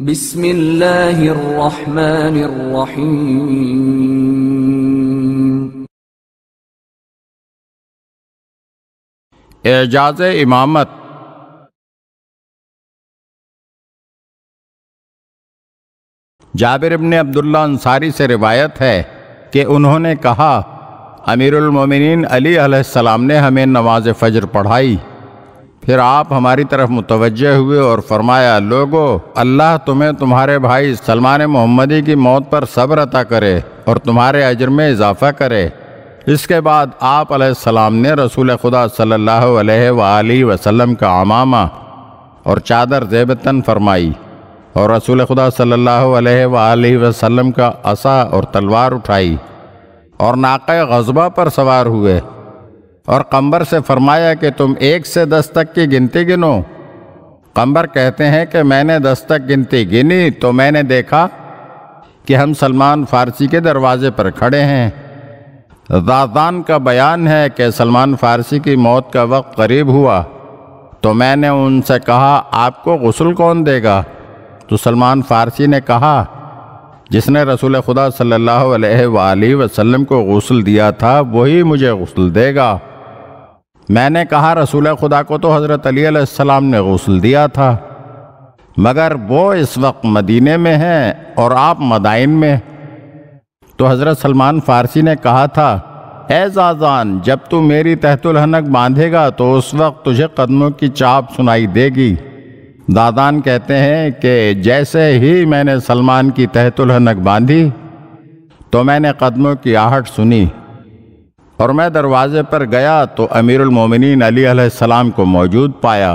एजाज इमामत जाबिर इबन अब्दुल्ला अंसारी से रिवायत है कि उन्होंने कहा अमीरुलमोमिन अली सलाम ने हमें नमाज फजर पढ़ाई फिर आप हमारी तरफ मुतवजह हुए और फरमाया लोगो अल्लाह तुम्हें तुम्हारे भाई सलमान मोहम्मदी की मौत पर सब्र अता करे और तुम्हारे अजर में इजाफा करे इसके बाद आप सलाम ने रसूल खुदा सल्लल्लाहु अलैहि वसल्लम का अमामा और चादर जेबतन फरमाई और रसूल खुदा सल्लल्लाहु अलैहि वसल्लम का असा और तलवार उठाई और नाक़ गजबा पर सवार हुए और कंबर से फरमाया कि तुम एक से दस तक की गिनती गिनो कंबर कहते हैं कि मैंने दस तक गिनती गिनी तो मैंने देखा कि हम सलमान फारसी के दरवाजे पर खड़े हैं दादान का बयान है कि सलमान फारसी की मौत का वक्त करीब हुआ तो मैंने उनसे कहा आपको गसल कौन देगा तो सलमान फारसी ने कहा जिसने रसूल खुदा सल्लल्लाहु अलैहि वसल्लम को गसल दिया था वही मुझे गसल देगा मैंने कहा रसूल खुदा को तो हज़रत अलीसम ने गसल दिया था मगर वो इस वक्त मदीने में हैं और आप मदाइन में तो हज़रत सलमान फ़ारसी ने कहा था एजाजान जब तू मेरी तहतुलहनक बांधेगा तो उस वक्त तुझे कदमों की चाप सुनाई देगी दादान कहते हैं कि जैसे ही मैंने सलमान की तहतुलहनक बांधी तो मैंने कदमों की आहट सुनी और मैं दरवाज़े पर गया तो अमीरुल मोमिनीन अली अलैहिस्सलाम को मौजूद पाया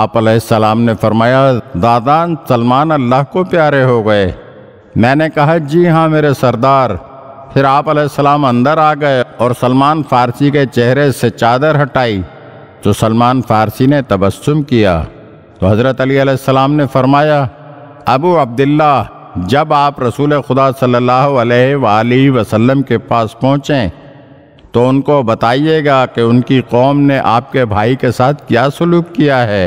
आप अलैहिस्सलाम ने फरमाया दादान सलमान अल्लाह को प्यारे हो गए मैंने कहा जी हाँ मेरे सरदार फिर आप अलैहिस्सलाम अंदर आ गए और सलमान फ़ारसी के चेहरे से चादर हटाई तो सलमान फ़ारसी ने तबस्सुम किया तो हज़रत अली ने फरमाया अबू अब्दुल्ला जब आप रसूल खुदा सल्लल्लाहु अलैहि वसल्लम के पास पहुँचें तो उनको बताइएगा कि उनकी कौम ने आपके भाई के साथ क्या सलूक किया है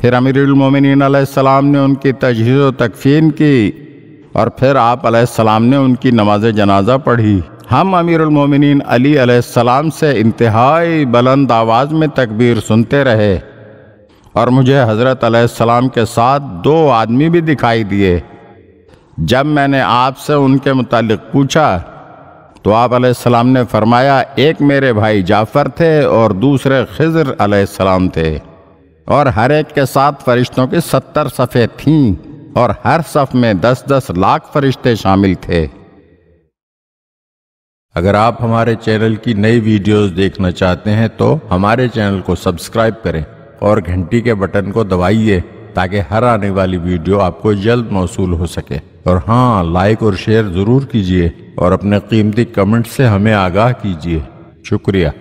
फिर अमीरमिन सलाम ने उनकी तजहीज़ व तकफीन की और फिर आप सलाम ने उनकी नमाज जनाजा पढ़ी हम अमीरमिन अली सलाम से इंतहाई बुलंद आवाज़ में तकबीर सुनते रहे और मुझे हज़रत सलाम के साथ दो आदमी भी दिखाई दिए जब मैंने आपसे उनके मुतालिक पूछा तो आप सलाम ने फरमाया एक मेरे भाई जाफ़र थे और दूसरे खजर सलाम थे और हर एक के साथ फरिश्तों की सत्तर सफ़े थीं और हर सफ़ में दस दस लाख फरिश्ते शामिल थे अगर आप हमारे चैनल की नई वीडियोस देखना चाहते हैं तो हमारे चैनल को सब्सक्राइब करें और घंटी के बटन को दबाइए ताकि हर आने वाली वीडियो आपको जल्द मौसू हो सके और हाँ लाइक और शेयर ज़रूर कीजिए और अपने कीमती कमेंट से हमें आगाह कीजिए शुक्रिया